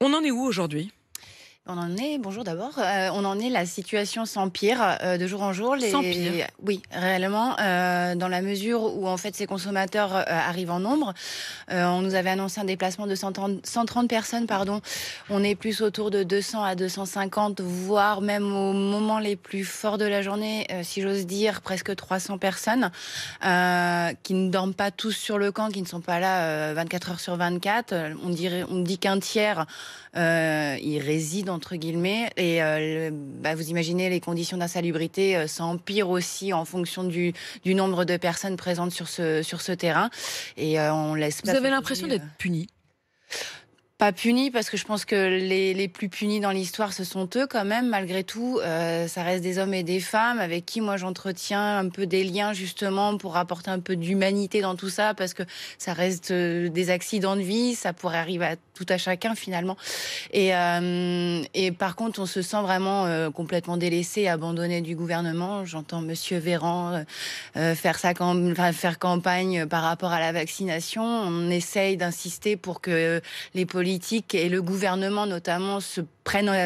On en est où aujourd'hui on en est, bonjour d'abord, euh, on en est, la situation s'empire euh, de jour en jour. Les... S'empire Oui, réellement, euh, dans la mesure où en fait ces consommateurs arrivent en nombre. on nous avait annoncé un déplacement de 130, personnes, pardon. On est plus autour de 200 à 250, voire même au moment les plus forts de la journée, si j'ose dire, presque 300 personnes qui ne dorment pas tous sur le camp, qui ne sont pas là 24 heures sur 24. On, dirait, on dit qu'un tiers y réside entre guillemets. Et euh, bah, vous imaginez les conditions d'insalubrité s'empirent euh, aussi en fonction du, nombre de personnes présentes sur ce, terrain. Et euh, on laisse. Vous avez l'impression d'être puni pas punis parce que je pense que les, les plus punis dans l'histoire, ce sont eux quand même. Malgré tout, euh, ça reste des hommes et des femmes avec qui moi j'entretiens un peu des liens justement pour apporter un peu d'humanité dans tout ça parce que ça reste euh, des accidents de vie, ça pourrait arriver à tout à chacun finalement. Et, euh, et par contre, on se sent vraiment complètement délaissé, abandonné du gouvernement. J'entends Monsieur Véran faire sa faire campagne par rapport à la vaccination. On essaye d'insister pour que les et le gouvernement notamment se euh,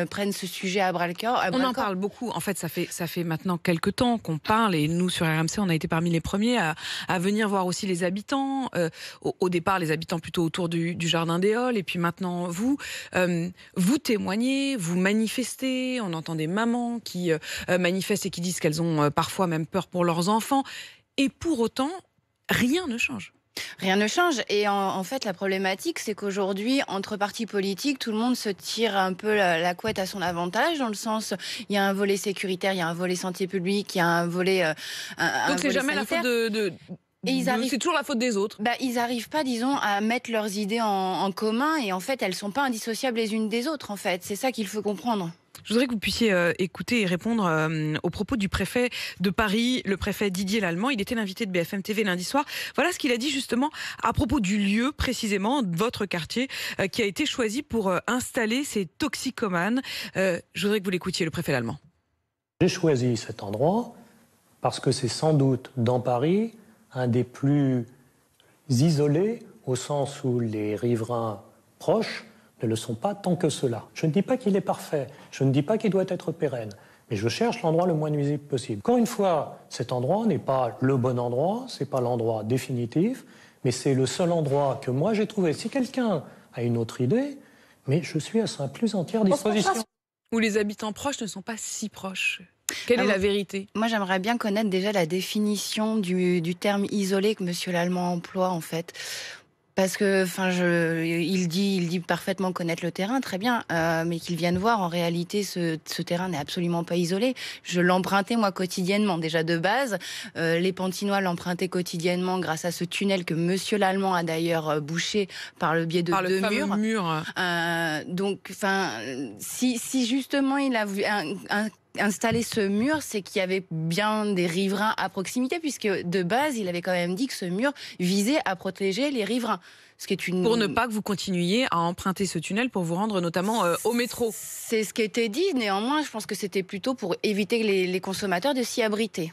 prennent, ce sujet à bras le corps. On en parle beaucoup. En fait, ça fait, ça fait maintenant quelques temps qu'on parle et nous, sur RMC, on a été parmi les premiers à, venir voir aussi les habitants. Euh, au, départ, les habitants plutôt autour du, jardin des Halles et puis maintenant, vous. Euh, vous témoignez, vous manifestez. On entend des mamans qui manifestent et qui disent qu'elles ont parfois même peur pour leurs enfants. Et pour autant, rien ne change. Rien ne change. Et en, fait, la problématique, c'est qu'aujourd'hui, entre partis politiques, tout le monde se tire un peu la, couette à son avantage, dans le sens, il y a un volet sécuritaire, il y a un volet santé publique, il y a un volet. Euh, Donc, c'est jamais la faute de c'est toujours la faute des autres. Bah, ils n'arrivent pas, disons, à mettre leurs idées en, commun et en fait, elles sont pas indissociables les unes des autres. En fait, c'est ça qu'il faut comprendre. Je voudrais que vous puissiez euh, écouter et répondre euh, aux propos du préfet de Paris, le préfet Didier Lallemand. Il était l'invité de BFM TV lundi soir. Voilà ce qu'il a dit justement à propos du lieu, précisément, de votre quartier, euh, qui a été choisi pour installer ces toxicomanes. je voudrais que vous l'écoutiez, le préfet Lallemand. J'ai choisi cet endroit parce que c'est sans doute dans Paris un des plus isolés, au sens où les riverains proches ne le sont pas tant que cela. Je ne dis pas qu'il est parfait, je ne dis pas qu'il doit être pérenne, mais je cherche l'endroit le moins nuisible possible. Encore une fois, cet endroit n'est pas le bon endroit, c'est pas l'endroit définitif, mais c'est le seul endroit que moi j'ai trouvé. Si quelqu'un a une autre idée, mais je suis à sa plus entière disposition. Où les habitants proches ne sont pas si proches. Quelle est ah, la vérité Moi, j'aimerais bien connaître déjà la définition du, du terme isolé que Monsieur l'Allemand emploie, en fait. Parce que, enfin, je, il dit, il dit parfaitement connaître le terrain, très bien, euh, mais qu'il vienne voir, en réalité, ce, ce terrain n'est absolument pas isolé. Je l'empruntais moi quotidiennement, déjà de base. Euh, les Pantinois l'empruntaient quotidiennement grâce à ce tunnel que Monsieur l'Allemand a d'ailleurs euh, bouché par le biais de deux murs. Mur. donc, enfin, si, si justement il a vu... un installer ce mur, c'est qu'il y avait bien des riverains à proximité, puisque de base, il avait quand même dit que ce mur visait à protéger les riverains. Ce qui est une... Pour ne pas que vous continuiez à emprunter ce tunnel pour vous rendre notamment euh, au métro. C'est ce qui était dit. Néanmoins, je pense que c'était plutôt pour éviter les consommateurs de s'y abriter.